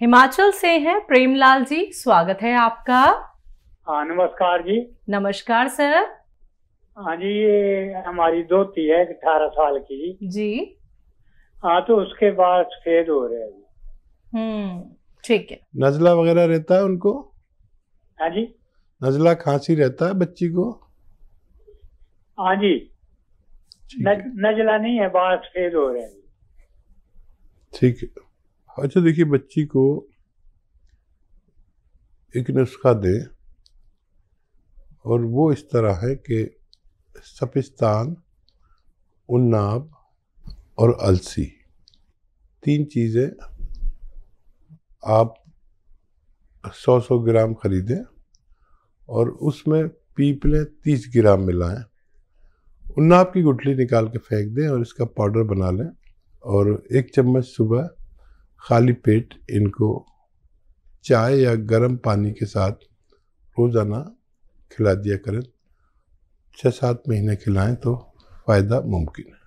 हिमाचल से हैं प्रेमलाल जी स्वागत है आपका हाँ नमस्कार जी नमस्कार सर हाँ जी ये हमारी धोती है अठारह साल की जी हाँ तो उसके बाद सफेद हो रहे हैं हम्म ठीक है नजला वगैरह रहता है उनको हाँ जी नजला खांसी रहता है बच्ची को हाँ जी नजला नहीं है बाल सफेद हो रहे हैं ठीक है अच्छा देखिए बच्ची को एक नुस्खा दें और वो इस तरह है कि सपिस्तान उन्नाब और अलसी तीन चीज़ें आप 100-100 ग्राम ख़रीदें और उसमें पीपलें 30 ग्राम मिलाएं उन्नाब की गुठली निकाल के फेंक दें और इसका पाउडर बना लें और एक चम्मच सुबह खाली पेट इनको चाय या गर्म पानी के साथ रोज़ाना खिला दिया करें छः सात महीने खिलाएं तो फ़ायदा मुमकिन है